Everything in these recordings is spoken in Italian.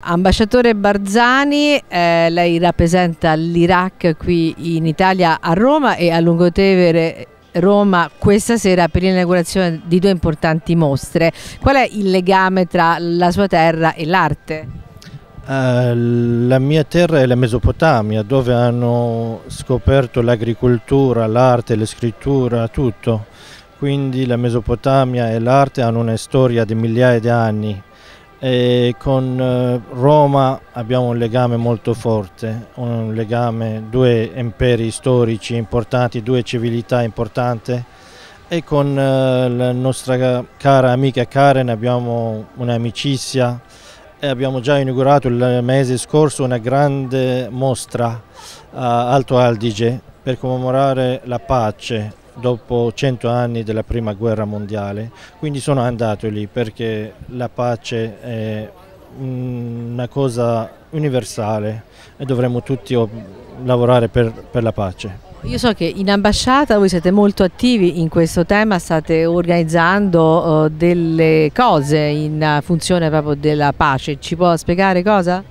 Ambasciatore Barzani, eh, lei rappresenta l'Iraq qui in Italia a Roma e a Lungotevere Roma questa sera per l'inaugurazione di due importanti mostre. Qual è il legame tra la sua terra e l'arte? Uh, la mia terra è la Mesopotamia dove hanno scoperto l'agricoltura, l'arte, la scrittura, tutto. Quindi la Mesopotamia e l'arte hanno una storia di migliaia di anni e con eh, Roma abbiamo un legame molto forte, un legame, due imperi storici importanti, due civiltà importanti e con eh, la nostra cara amica Karen abbiamo un'amicizia e abbiamo già inaugurato il mese scorso una grande mostra a Alto Aldige per commemorare la pace dopo 100 anni della prima guerra mondiale, quindi sono andato lì perché la pace è una cosa universale e dovremmo tutti lavorare per, per la pace. Io so che in ambasciata voi siete molto attivi in questo tema, state organizzando eh, delle cose in eh, funzione proprio della pace, ci può spiegare cosa?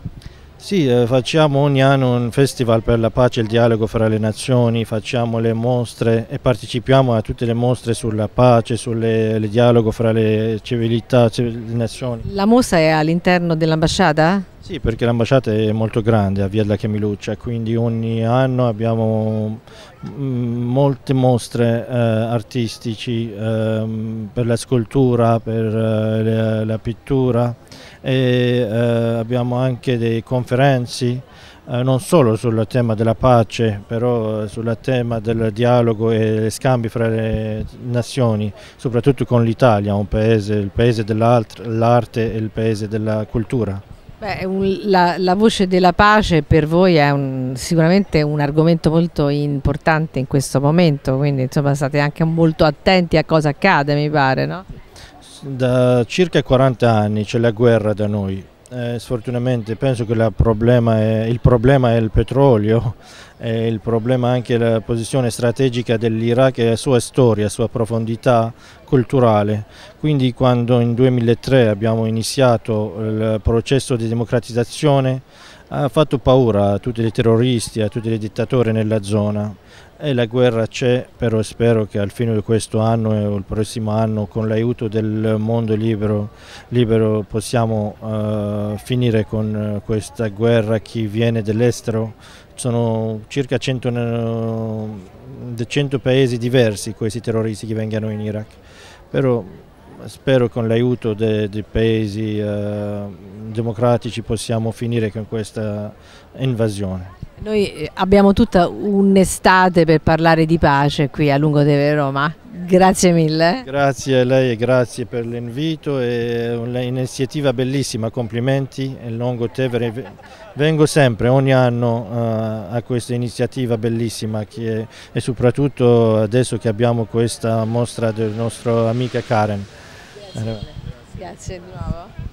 Sì, eh, facciamo ogni anno un festival per la pace e il dialogo fra le nazioni, facciamo le mostre e partecipiamo a tutte le mostre sulla pace, sul dialogo fra le civiltà, e le nazioni. La mostra è all'interno dell'ambasciata? Sì, perché l'ambasciata è molto grande a Via della Camiluccia, quindi ogni anno abbiamo mm, molte mostre eh, artistiche eh, per la scultura, per eh, la, la pittura e eh, abbiamo anche dei conferenze eh, non solo sul tema della pace, però eh, sul tema del dialogo e degli scambi fra le nazioni, soprattutto con l'Italia, un paese, il paese dell'arte e il paese della cultura. Beh, un, la, la, voce della pace per voi è un, sicuramente un argomento molto importante in questo momento, quindi insomma, state anche molto attenti a cosa accade, mi pare, no? Da circa 40 anni c'è la guerra da noi. Eh, sfortunatamente penso che problema è, il problema è il petrolio e il problema anche la posizione strategica dell'Iraq e la sua storia, la sua profondità culturale. Quindi quando nel 2003 abbiamo iniziato il processo di democratizzazione ha fatto paura a tutti i terroristi, a tutti i dittatori nella zona e la guerra c'è, però spero che al fine di questo anno e il prossimo anno con l'aiuto del mondo libero, libero possiamo uh, finire con eh, questa guerra che viene dall'estero sono circa 100, 100 eh, paesi diversi questi terroristi che vengano in Iraq, però spero con l'aiuto dei paesi eh, democratici possiamo finire con questa invasione. Noi eh, abbiamo tutta un'estate per parlare di pace qui a Lungo de Roma, Grazie mille. Grazie a lei e grazie per l'invito, è un'iniziativa bellissima, complimenti, il Longo Tevere. Vengo sempre, ogni anno, eh, a questa iniziativa bellissima è, e soprattutto adesso che abbiamo questa mostra del nostro amico Karen. Grazie, allora. grazie di nuovo.